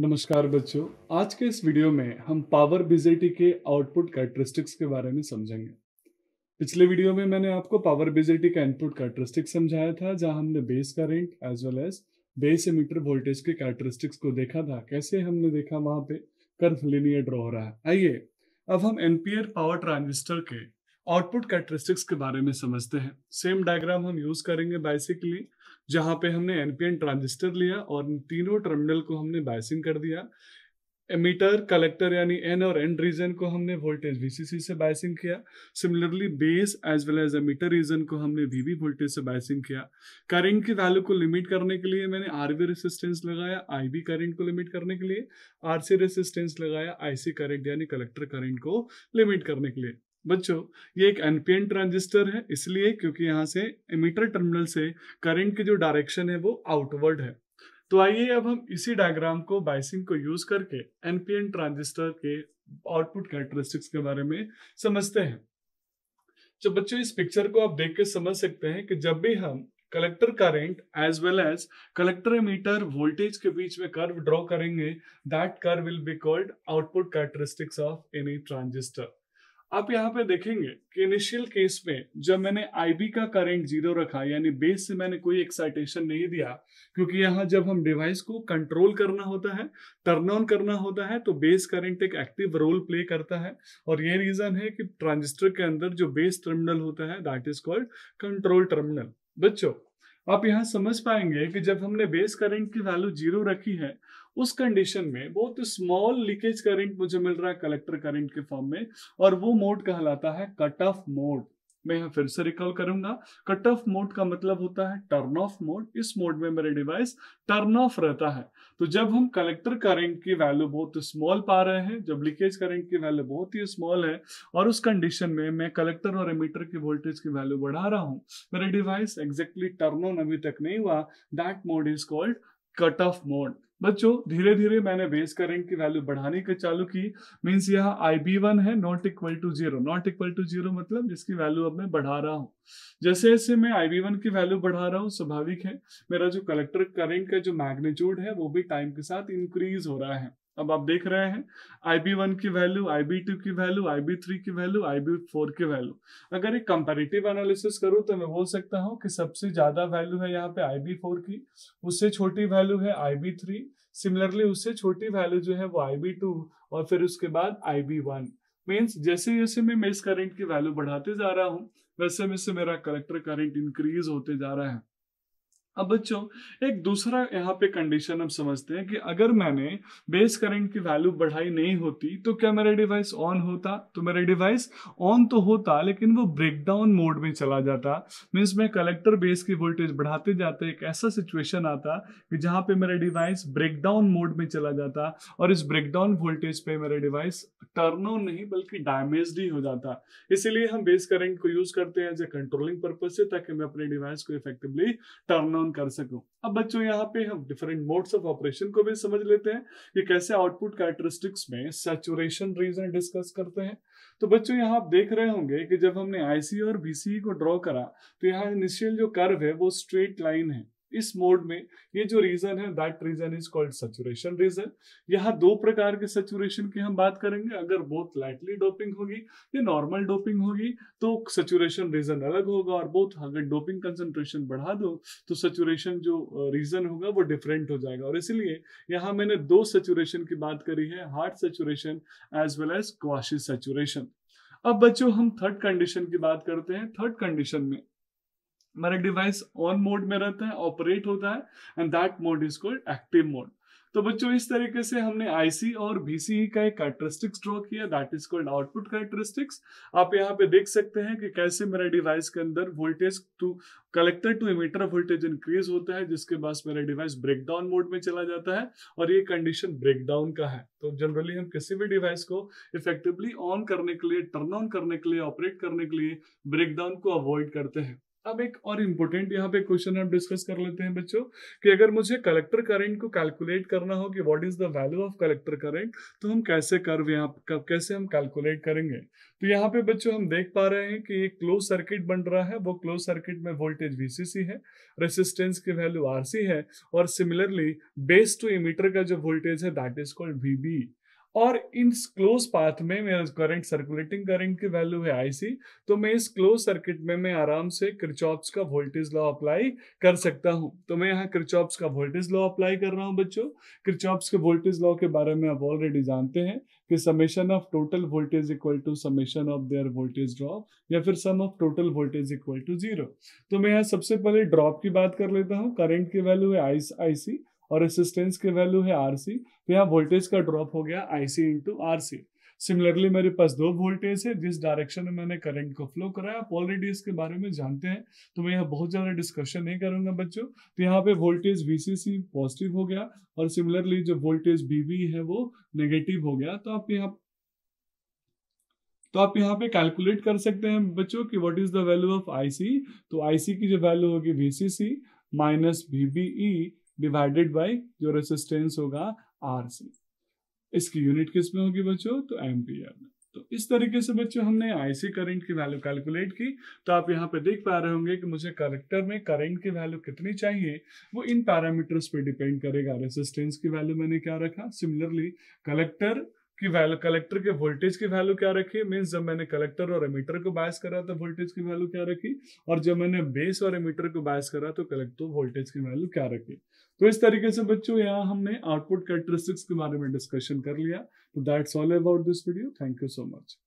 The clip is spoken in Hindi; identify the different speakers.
Speaker 1: नमस्कार बच्चों आज के इस वीडियो में हम पावर बीजेटी के आउटपुट कैरेक्टरिस्टिक्स के बारे में समझेंगे पिछले वीडियो में मैंने आपको पावर बीजेटी का इनपुट कैरेक्टरिस्टिक्स समझाया था जहां हमने base current as well as base emitter voltage के कैरेक्टरिस्टिक्स को देखा था कैसे हमने देखा वहां पे कर्फ लिनियर ड्रॉ हो रहा है आइए अब हम एनपीआर पावर ट्रांजिस्टर के आउटपुट कैरेक्टरिस्टिक्स के बारे में समझते हैं सेम डायग्राम हम यूज करेंगे बेसिकली जहाँ पे हमने एनपीएन ट्रांजिस्टर लिया और इन तीनों टर्मिनल को हमने बाइसिंग कर दिया एमीटर कलेक्टर यानी एन और एंड रीजन को हमने वोल्टेज वीसीसी से बाइसिंग किया similarly base as well as emitter region को हमने वीवी वोल्टेज से बाइसिंग किया करंट की वैल्यू को लिमिट करने के लिए मैंने आरवी रेसिस्टेंस लगाया आईबी करंट को लिमिट करने के लिए आरसी रेसिस्टेंस लगाया आईसी करंट यानी कलेक्टर करंट को लिमिट करने के लिए बच्चों ये एक एनपीएन ट्रांजिस्टर है इसलिए क्योंकि यहाँ से इमीटर टर्मिनल से करंट की जो डायरेक्शन है वो आउटवर्ड है तो आइए अब हम इसी डायग्राम को बाइसिंग को यूज करके एनपीएन ट्रांजिस्टर के आउटपुट कैरेक्टरिस्टिक्स के बारे में समझते हैं तो बच्चों इस पिक्चर को आप देख के समझ सकते हैं कि जब भी हम collector current as well as collector meter voltage के बीच में कर्व ड्रॉ करेंगे that curve will be called output characteristics of any transistor आप यहाँ पे देखेंगे कि इनिशियल केस में जब मैंने आईबी का करंट जीरो रखा यानी बेस से मैंने कोई एक्साइटेशन नहीं दिया क्योंकि यहाँ जब हम डिवाइस को कंट्रोल करना होता है टर्न ऑन करना होता है तो बेस करंट एक एक्टिव रोल प्ले करता है और ये रीजन है कि ट्रांजिस्टर के अंदर जो बेस टर्मिनल होता है that is called control terminal बच्चों आप यहाँ समझ पाएंगे कि जब हमने बेस करंट की वैल्यू जीरो रखी है उस कंडीशन में बहुत स्मॉल लीकेज करंट मुझे मिल रहा है कलेक्टर करंट के फॉर्म में और वो मोड कहलाता है कट ऑफ मोड मैं यहाँ फिर से रिकॉल करूंगा कट ऑफ मोड का मतलब होता है टर्न ऑफ मोड इस मोड में मेरा डिवाइस टर्न ऑफ रहता है तो जब हम कलेक्टर करंट की वैल्यू बहुत स्मॉल पा रहे हैं जब लीकेज करंट की वैल्यू बहुत ही स्मॉल है और उस कंडीशन में मैं कलेक्टर और एमीटर की वोल्टेज की वैल्यू बढ़ा रहा हूँ मेरा डिवाइस एग्जैक्टली टर्न ऑन अभी तक नहीं हुआ that mode is called cut off mode बच्चों धीरे धीरे मैंने बेस करेंट की वैल्यू बढ़ाने की चालू की मीन्स यहाँ आई बी वन है not equal to zero not equal to zero मतलब जिसकी वैल्यू अब मैं बढ़ा रहा हूँ जैसे जैसे मैं आई बी वन की वैल्यू बढ़ा रहा हूँ स्वाभाविक है मेरा जो कलेक्टर करेंट का जो मैग्नीट्यूड है वो भी टाइम के साथ इंक्रीज हो रहा है अब आप देख रहे हैं आई बी वन की वैल्यू आई बी टू की वैल्यू आई बी थ्री की वैल्यू आई बी फोर की वैल्यू अगर एक कंपेरेटिव एनालिसिस करूँ तो मैं बोल सकता हूँ कि सबसे ज़्यादा वैल्यू है यहाँ पे आई बी फोर की उससे छोटी वैल्यू है आई बी थ्री सिमिलरली उससे छोटी वैल्यू जो है वो आई बी टू और फिर उसके बाद आई बी वन मीन्स जैसे जैसे मैं मेस करंट की वैल्यू बढ़ाते जा रहा हूँ वैसे वैसे मेरा कलेक्टर करंट इंक्रीज होते जा रहा है अब बच्चों एक दूसरा यहाँ पे कंडीशन हम समझते हैं कि अगर मैंने बेस करंट की वैल्यू बढ़ाई नहीं होती तो क्या मेरा डिवाइस ऑन होता तो मेरा डिवाइस ऑन तो होता लेकिन वो ब्रेकडाउन मोड में चला जाता मीन्स मैं कलेक्टर बेस की वोल्टेज बढ़ाते जाते एक ऐसा सिचुएशन आता कि जहाँ पे मेरा डिवाइस ब्रेकडाउन मोड में चला जाता और इस ब्रेकडाउन वोल्टेज पे मेरा डिवाइस टर्न ऑन नहीं बल्कि डैमेज ही हो जाता इसीलिए हम बेस करंट को यूज करते हैं एज ए कंट्रोलिंग पर्पज से ताकि मैं अपने डिवाइस को इफेक्टिवली टर्न ऑन काम कर सकूं अब बच्चों यहाँ पे हम डिफरेंट मोड्स ऑफ ऑपरेशन को भी समझ लेते हैं कि कैसे आउटपुट कैरेक्टरिस्टिक्स में सेचुरेशन रीजन डिस्कस करते हैं तो बच्चों यहाँ आप देख रहे होंगे कि जब हमने आईसी e और बीसी e को ड्रॉ करा तो यहाँ इनिशियल जो कर्व है वो स्ट्रेट लाइन है इस मोड में ये जो रीजन है that region is called saturation region यहाँ दो प्रकार के सेचुरेशन की हम बात करेंगे अगर बहुत लाइटली डोपिंग होगी या नॉर्मल डोपिंग होगी तो सेचुरेशन रीजन अलग होगा और बहुत अगर डोपिंग कंसेंट्रेशन बढ़ा दो तो सेचुरेशन जो रीजन होगा वो डिफरेंट हो जाएगा और इसलिए यहाँ मैंने दो सेचुरेशन की बात करी है hard saturation as well as quasi saturation अब बच्चों हम थर्ड कंडीशन की बात करते हैं थर्ड कंडीशन में मेरा डिवाइस ऑन मोड में रहता है ऑपरेट होता है and that mode is called active mode तो बच्चों इस तरीके से हमने आईसी और बीसीई e का एक कैरेक्टरिस्टिक्स ड्रॉ किया that is called output characteristics आप यहाँ पे देख सकते हैं कि कैसे मेरा डिवाइस के अंदर voltage to collector to emitter voltage increase होता है जिसके बाद मेरा डिवाइस ब्रेकडाउन मोड में चला जाता है और ये कंडीशन ब्रेकडाउन का है तो जनरली हम किसी भी डिवाइस को इफेक्टिवली ऑन करने के लिए टर्न ऑन करने के लिए ऑपरेट करने के लिए ब्रेकडाउन को अवॉइड करते हैं अब एक और इम्पोर्टेंट यहाँ पे क्वेश्चन हम डिस्कस कर लेते हैं बच्चों कि अगर मुझे कलेक्टर करंट को कैलकुलेट करना हो कि what is the value of collector current तो हम कैसे कर यहाँ कैसे हम कैलकुलेट करेंगे तो यहाँ पे बच्चों हम देख पा रहे हैं कि एक क्लोज सर्किट बन रहा है वो क्लोज सर्किट में वोल्टेज वीसीसी है रेसिस्टेंस की वैल्यू आरसी है और सिमिलरली बेस टू इमीटर का जो वोल्टेज है दैट इज कॉल्ड वीबी और इन क्लोज पाथ में मेरा करंट सर्कुलेटिंग करंट की वैल्यू है आईसी तो मैं इस क्लोज सर्किट में मैं आराम से क्रिचॉप्स का वोल्टेज लॉ अप्लाई कर सकता हूं तो मैं यहाँ क्रिचॉप्स का वोल्टेज लॉ अप्लाई कर रहा हूं बच्चों क्रिचॉप्स के वोल्टेज लॉ के बारे में आप ऑलरेडी जानते हैं कि summation of total voltage equal to summation of their voltage drop या फिर sum of total voltage equal to zero तो मैं यहाँ सबसे पहले ड्रॉप की बात कर लेता हूँ करंट की वैल्यू है आई आई सी और रेसिस्टेंस की वैल्यू है आर सी तो यहाँ वोल्टेज का ड्रॉप हो गया I C into R C similarly मेरे पास दो वोल्टेज है जिस डायरेक्शन में मैंने करंट को फ्लो कराया आप ऑलरेडी इसके बारे में जानते हैं तो मैं यहाँ बहुत ज़्यादा डिस्कशन नहीं करूंगा बच्चों तो यहाँ पे वोल्टेज वीसीसी पॉजिटिव हो गया और सिमिलरली जो वोल्टेज बीवी है वो नेगेटिव हो गया तो आप यहाँ तो आप यहाँ पे कैलकुलेट कर सकते हैं बच्चों की what is the value of IC तो आईसी की जो वैल्यू होगी VCC minus BBE divided by जो रेसिस्टेंस होगा आर सी इसकी यूनिट किस में होगी बच्चों तो एम्पियर में तो इस तरीके से बच्चों हमने आईसी करंट की वैल्यू कैलकुलेट की तो आप यहाँ पे देख पा रहे होंगे कि मुझे करेक्टर में करंट की वैल्यू कितनी चाहिए वो इन पैरामीटर्स पे डिपेंड करेगा रेसिस्टेंस की वैल्यू मैंने क्या रखा सिमिलरली कलेक्टर की वैल्यू कलेक्टर के वोल्टेज की वैल्यू क्या रखी मीन जब मैंने कलेक्टर और एमीटर को बायस करा तो वोल्टेज की वैल्यू क्या रखी और जब मैंने बेस और एमीटर को बायस करा तो कलेक्टर वोल्टेज की वैल्यू क्या रखी तो इस तरीके से बच्चों यहाँ हमने आउटपुट कैरेक्टरिस्टिक्स के बारे में डिस्कशन कर लिया तो that's all about this video thank you so much